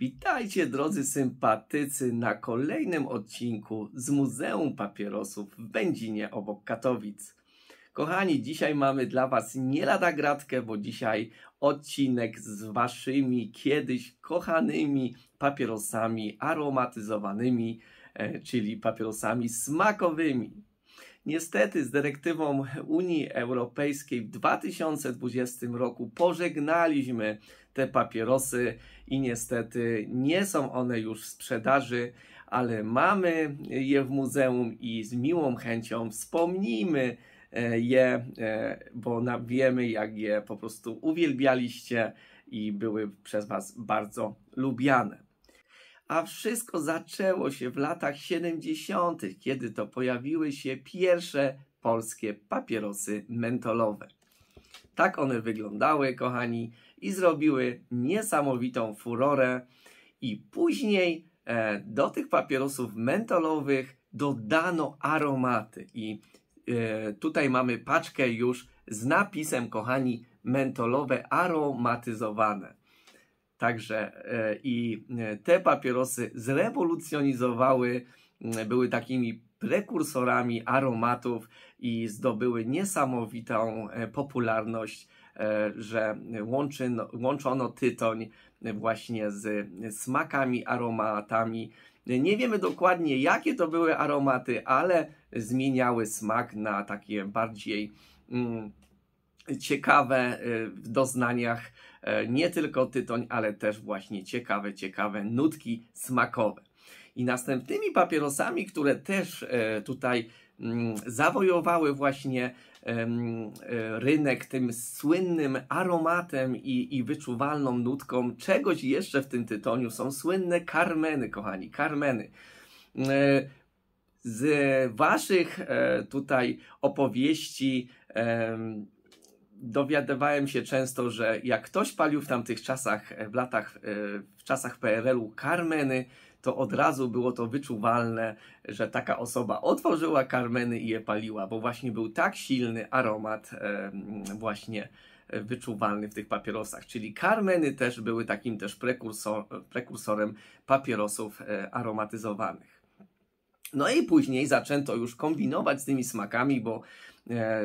Witajcie drodzy sympatycy na kolejnym odcinku z Muzeum Papierosów w Będzinie obok Katowic. Kochani, dzisiaj mamy dla Was nie lada gratkę, bo dzisiaj odcinek z Waszymi kiedyś kochanymi papierosami aromatyzowanymi, e, czyli papierosami smakowymi. Niestety z dyrektywą Unii Europejskiej w 2020 roku pożegnaliśmy te papierosy i niestety nie są one już w sprzedaży, ale mamy je w muzeum i z miłą chęcią wspomnijmy e, je, e, bo wiemy jak je po prostu uwielbialiście i były przez Was bardzo lubiane. A wszystko zaczęło się w latach 70., kiedy to pojawiły się pierwsze polskie papierosy mentolowe. Tak one wyglądały, kochani, i zrobiły niesamowitą furorę. I później e, do tych papierosów mentolowych dodano aromaty. I e, tutaj mamy paczkę już z napisem, kochani, mentolowe aromatyzowane. Także e, i e, te papierosy zrewolucjonizowały, były takimi prekursorami aromatów i zdobyły niesamowitą e, popularność, e, że łączy, łączono tytoń właśnie z smakami, aromatami. Nie wiemy dokładnie, jakie to były aromaty, ale zmieniały smak na takie bardziej mm, ciekawe e, w doznaniach, nie tylko tytoń, ale też właśnie ciekawe, ciekawe nutki smakowe. I następnymi papierosami, które też e, tutaj mm, zawojowały właśnie e, rynek tym słynnym aromatem i, i wyczuwalną nutką czegoś jeszcze w tym tytoniu są słynne karmeny, kochani, karmeny. E, z Waszych tutaj opowieści dowiadywałem się często, że jak ktoś palił w tamtych czasach, w latach, w czasach PRL-u karmeny, to od razu było to wyczuwalne, że taka osoba otworzyła karmeny i je paliła, bo właśnie był tak silny aromat właśnie e, wyczuwalny w tych papierosach, czyli karmeny też były takim też prekursor, prekursorem papierosów e, aromatyzowanych. No i później zaczęto już kombinować z tymi smakami, bo e,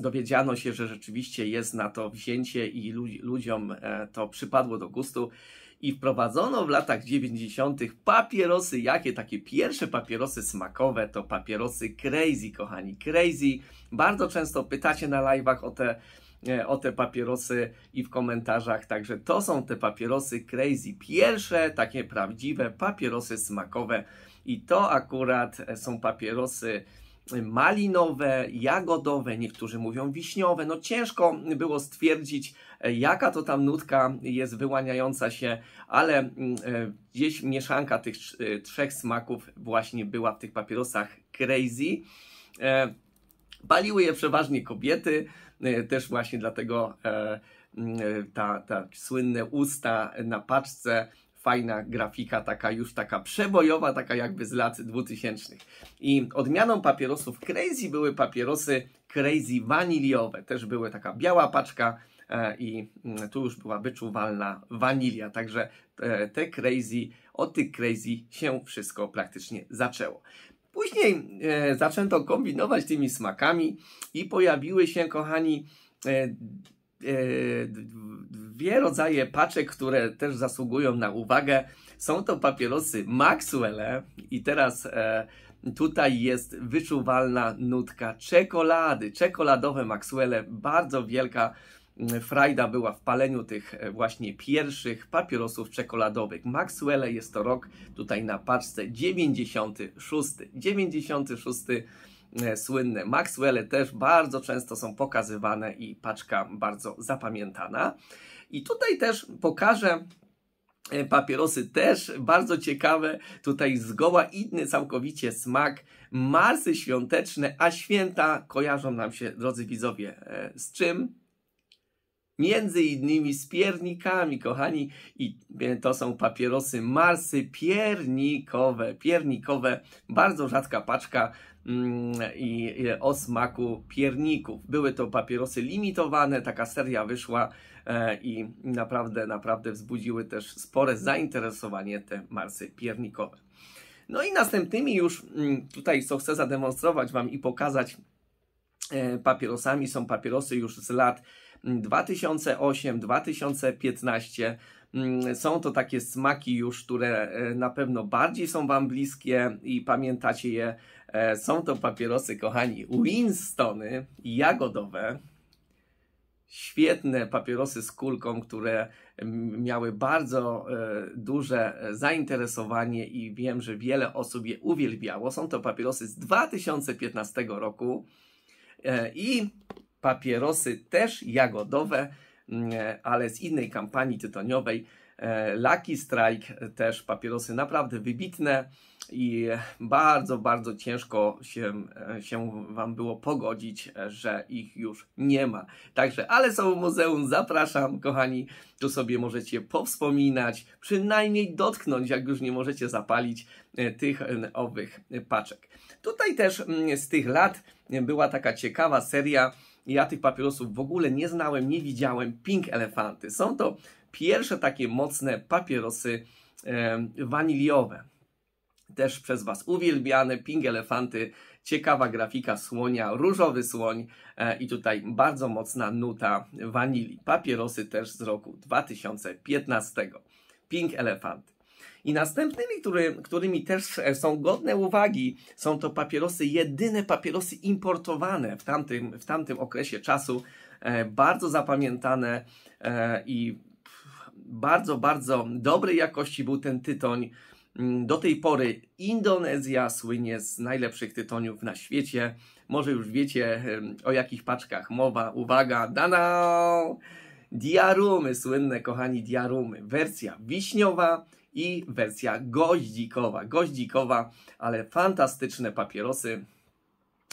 dowiedziano się, że rzeczywiście jest na to wzięcie i ludziom e, to przypadło do gustu i wprowadzono w latach 90. papierosy. Jakie takie pierwsze papierosy smakowe to papierosy Crazy, kochani. Crazy. Bardzo często pytacie na live'ach o te, e, o te papierosy i w komentarzach. Także to są te papierosy Crazy. Pierwsze takie prawdziwe papierosy smakowe. I to akurat e, są papierosy malinowe, jagodowe, niektórzy mówią wiśniowe. No ciężko było stwierdzić, e, jaka to tam nutka jest wyłaniająca się, ale mm, e, gdzieś mieszanka tych e, trzech smaków właśnie była w tych papierosach crazy. Paliły je przeważnie kobiety, też właśnie dlatego mm, ta, ta słynne usta na paczce fajna grafika, taka już taka przebojowa, taka jakby z lat 2000. I odmianą papierosów Crazy były papierosy Crazy waniliowe. Też były taka biała paczka e, i mm, tu już była wyczuwalna wanilia. Także e, te Crazy, od tych Crazy się wszystko praktycznie zaczęło. Później e, zaczęto kombinować tymi smakami i pojawiły się, kochani, E, dwie rodzaje paczek, które też zasługują na uwagę. Są to papierosy Maxwell e, i teraz e, tutaj jest wyczuwalna nutka czekolady. Czekoladowe Maxwell, bardzo wielka frajda była w paleniu tych właśnie pierwszych papierosów czekoladowych. Maxwell jest to rok tutaj na paczce 96. 96 E, słynne Maxwelle też bardzo często są pokazywane i paczka bardzo zapamiętana. I tutaj też pokażę e, papierosy też bardzo ciekawe, tutaj zgoła inny całkowicie smak, marsy świąteczne, a święta kojarzą nam się, drodzy widzowie, e, z czym? Między innymi z piernikami, kochani, i to są papierosy marsy piernikowe, piernikowe, bardzo rzadka paczka, i o smaku pierników. Były to papierosy limitowane, taka seria wyszła e, i naprawdę, naprawdę wzbudziły też spore zainteresowanie te marsy piernikowe. No i następnymi już mm, tutaj, co chcę zademonstrować Wam i pokazać e, papierosami, są papierosy już z lat 2008-2015. Mm, Mm, są to takie smaki już, które e, na pewno bardziej są Wam bliskie i pamiętacie je. E, są to papierosy, kochani, Winstony jagodowe. Świetne papierosy z kulką, które miały bardzo e, duże zainteresowanie i wiem, że wiele osób je uwielbiało. Są to papierosy z 2015 roku i papierosy też jagodowe Mm, e, ale z innej kampanii tytoniowej. E, Lucky Strike, e, też papierosy naprawdę wybitne i bardzo, bardzo ciężko się, się Wam było pogodzić, że ich już nie ma. Także, ale są w muzeum, zapraszam, kochani, tu sobie możecie powspominać, przynajmniej dotknąć, jak już nie możecie zapalić tych owych paczek. Tutaj też mm, z tych lat była taka ciekawa seria ja tych papierosów w ogóle nie znałem, nie widziałem. Pink Elefanty. Są to pierwsze takie mocne papierosy e, waniliowe. Też przez Was uwielbiane Pink Elefanty. Ciekawa grafika słonia, różowy słoń e, i tutaj bardzo mocna nuta wanili. Papierosy też z roku 2015. Pink Elefanty. I następnymi, który, którymi też e, są godne uwagi, są to papierosy, jedyne papierosy importowane w tamtym, w tamtym okresie czasu, e, bardzo zapamiętane e, i bardzo, bardzo dobrej jakości był ten tytoń. Mm, do tej pory Indonezja słynie z najlepszych tytoniów na świecie. Może już wiecie o jakich paczkach mowa. Uwaga, dana! Diarumy, słynne kochani diarumy. Wersja wiśniowa, i wersja goździkowa. Goździkowa, ale fantastyczne papierosy.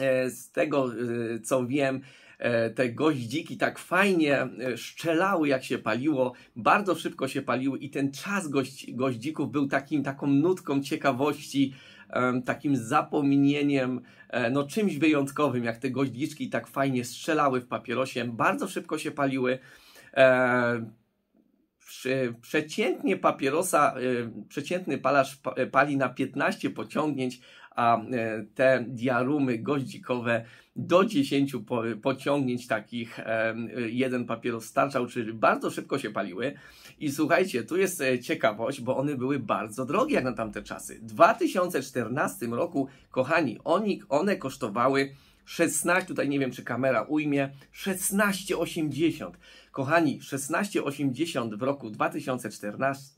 E, z tego e, co wiem, e, te goździki tak fajnie szczelały, jak się paliło, bardzo szybko się paliły i ten czas goździków był takim, taką nutką ciekawości, takim zapomnieniem, no czymś wyjątkowym, jak te goździczki tak fajnie strzelały w papierosie, bardzo szybko się paliły. E, przeciętnie papierosa, e, przeciętny palarz e, pali na 15 pociągnięć, a te diarumy goździkowe do 10 pociągnięć takich jeden papieros starczał, czyli bardzo szybko się paliły. I słuchajcie, tu jest ciekawość, bo one były bardzo drogie jak na tamte czasy. W 2014 roku, kochani, one kosztowały 16, tutaj nie wiem czy kamera ujmie, 1680. Kochani, 1680 w roku 2014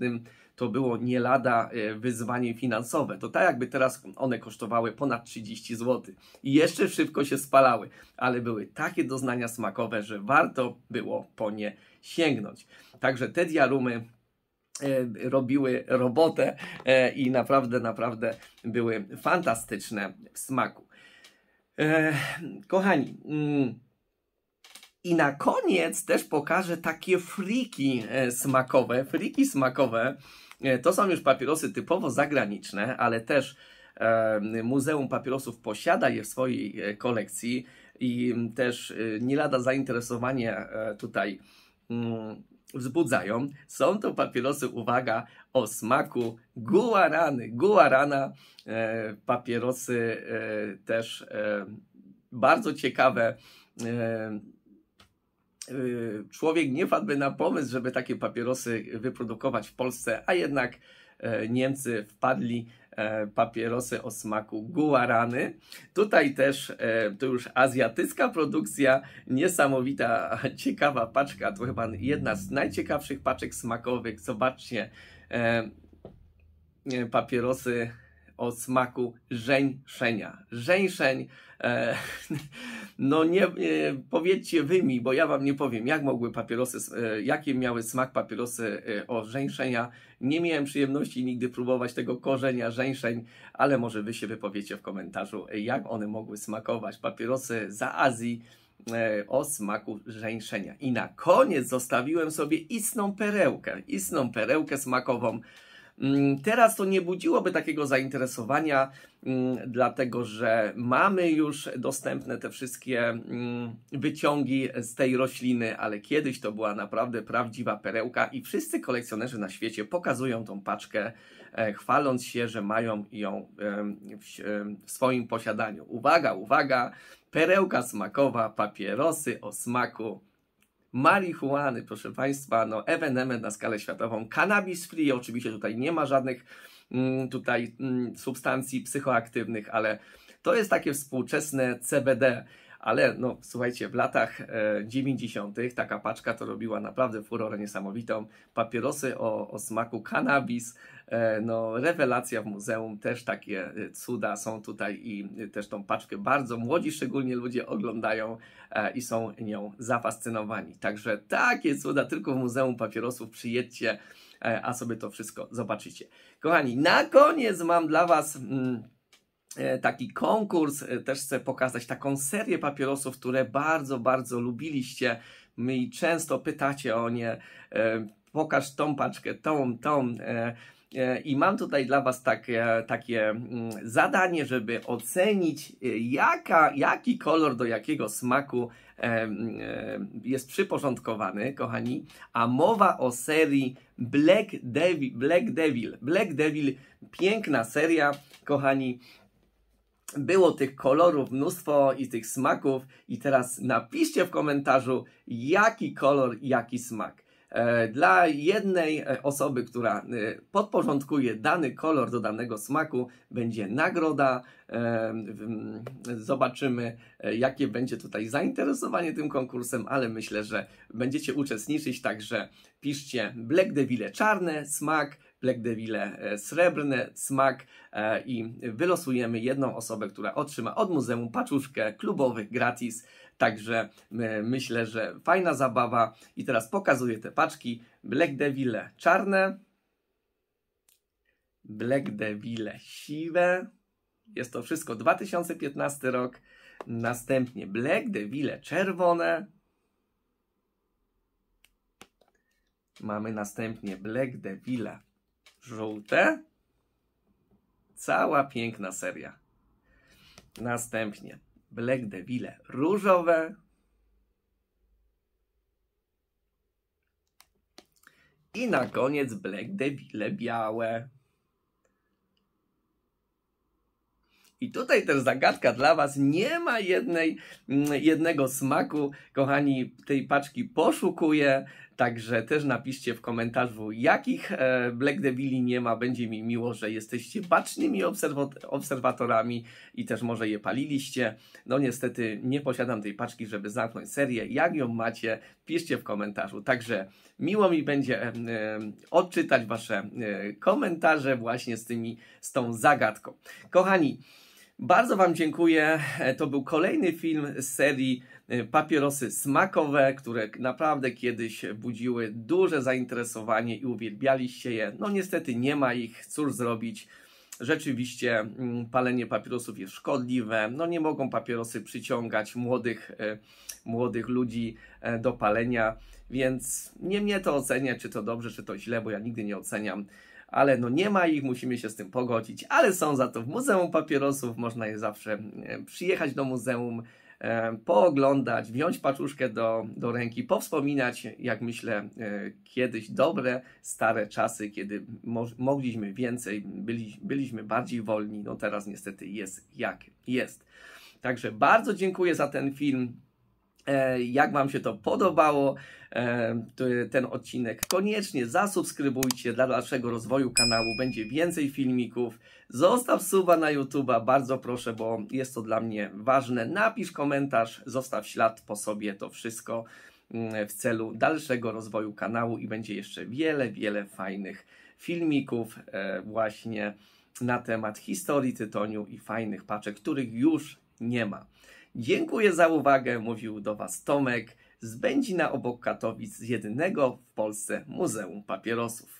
to było nie lada e, wyzwanie finansowe. To tak jakby teraz one kosztowały ponad 30 zł i jeszcze szybko się spalały, ale były takie doznania smakowe, że warto było po nie sięgnąć. Także te diarumy e, robiły robotę e, i naprawdę, naprawdę były fantastyczne w smaku. E, kochani, mm, i na koniec też pokażę takie friki e, smakowe. Friki smakowe e, to są już papierosy typowo zagraniczne, ale też Muzeum Papierosów posiada je w swojej kolekcji i też nie lada zainteresowanie tutaj mm, wzbudzają. Są to papierosy, uwaga, o smaku guarany. Guarana, e, papierosy e, też e, bardzo ciekawe. E, e, człowiek nie wpadłby na pomysł, żeby takie papierosy wyprodukować w Polsce, a jednak e, Niemcy wpadli E, papierosy o smaku guarany. Tutaj też e, to już azjatycka produkcja, niesamowita, ciekawa paczka, to chyba jedna z najciekawszych paczek smakowych. Zobaczcie, e, papierosy o smaku żeńszenia. Żeńszeń, e, no nie, e, powiedzcie wy mi, bo ja wam nie powiem, jak mogły papierosy, e, jaki miały smak papierosy e, o żeńszenia. Nie miałem przyjemności nigdy próbować tego korzenia żeńszeń, ale może wy się wypowiecie w komentarzu, jak one mogły smakować. Papierosy za Azji, e, o smaku żeńszenia. I na koniec zostawiłem sobie istną perełkę, istną perełkę smakową Mm, teraz to nie budziłoby takiego zainteresowania, mm, dlatego że mamy już dostępne te wszystkie mm, wyciągi z tej rośliny, ale kiedyś to była naprawdę prawdziwa perełka i wszyscy kolekcjonerzy na świecie pokazują tą paczkę, e, chwaląc się, że mają ją w swoim posiadaniu. Uwaga, uwaga, perełka smakowa, papierosy o smaku marihuany, proszę Państwa, no ewenement na skalę światową, cannabis free, oczywiście tutaj nie ma żadnych mm, tutaj mm, substancji psychoaktywnych, ale to jest takie współczesne CBD ale no, słuchajcie, w latach 90. E, taka paczka to robiła naprawdę furorę niesamowitą. Papierosy o, o smaku cannabis. E, no, rewelacja w muzeum, też takie e, cuda są tutaj i też tą paczkę bardzo młodzi szczególnie ludzie oglądają i są nią zafascynowani. Także takie cuda tylko w Muzeum Papierosów przyjedźcie, a sobie to wszystko zobaczycie. Kochani, na koniec mam dla Was... Mm, E, taki konkurs. E, też chcę pokazać taką serię papierosów, które bardzo, bardzo lubiliście. My często pytacie o nie. E, pokaż tą paczkę, tą, tą. I mam tutaj dla Was takie, takie mm, zadanie, żeby ocenić, jaka, jaki kolor do jakiego smaku jest przyporządkowany, kochani. A mowa o serii Black Devil. Black Devil, Black Devil piękna seria, kochani było tych kolorów mnóstwo i tych smaków i teraz napiszcie w komentarzu jaki kolor, jaki smak. E, dla jednej e, osoby, która e, podporządkuje dany kolor do danego smaku, będzie nagroda. Zobaczymy, jakie będzie tutaj zainteresowanie tym konkursem, ale myślę, że będziecie uczestniczyć, także piszcie Black Devile czarne smak, Black Devile srebrny, smak e, i wylosujemy jedną osobę, która otrzyma od muzeum paczuszkę klubowych gratis. Także e, myślę, że fajna zabawa. I teraz pokazuję te paczki. Black Devile czarne, Black Devile siwe. Jest to wszystko 2015 rok. Następnie Black Devile czerwone. Mamy następnie Black Devile żółte. Cała piękna seria. Następnie Black Devile różowe. I na koniec Black Devile białe. I tutaj też zagadka dla Was. Nie ma jednej, mm, jednego smaku, kochani, tej paczki poszukuję. Także też napiszcie w komentarzu, jakich e, Black Devili nie ma. Będzie mi miło, że jesteście bacznymi obserwatorami i też może je paliliście. No niestety nie posiadam tej paczki, żeby zamknąć serię. Jak ją macie, piszcie w komentarzu. Także miło mi będzie odczytać Wasze e, komentarze właśnie z, tymi, z tą zagadką. Kochani, bardzo Wam dziękuję. E, to był kolejny film z serii e, Papierosy smakowe, które naprawdę kiedyś budziły duże zainteresowanie i uwielbialiście je. No niestety nie ma ich, cóż zrobić. Rzeczywiście mm, palenie papierosów jest szkodliwe. No nie mogą papierosy przyciągać młodych, e, młodych ludzi do palenia, więc nie mnie to ocenia, czy to dobrze, czy to źle, bo ja nigdy nie oceniam ale no nie ma ich, musimy się z tym pogodzić, ale są za to w Muzeum Papierosów, można je zawsze e, przyjechać do muzeum, e, pooglądać, wziąć paczuszkę do, do ręki, powspominać, jak myślę, e, kiedyś dobre, stare czasy, kiedy mo mogliśmy więcej, byli, byliśmy bardziej wolni. No teraz niestety jest jak jest. Także bardzo dziękuję za ten film. E, jak Wam się to podobało, e, ten odcinek, koniecznie zasubskrybujcie dla dalszego rozwoju kanału, będzie więcej filmików. Zostaw suba na YouTube'a, bardzo proszę, bo jest to dla mnie ważne. Napisz komentarz, zostaw ślad po sobie, to wszystko mm, w celu dalszego rozwoju kanału i będzie jeszcze wiele, wiele fajnych filmików e, właśnie na temat historii tytoniu i fajnych paczek, których już nie ma. Dziękuję za uwagę, mówił do Was Tomek z Będzina obok Katowic jedynego w Polsce Muzeum Papierosów.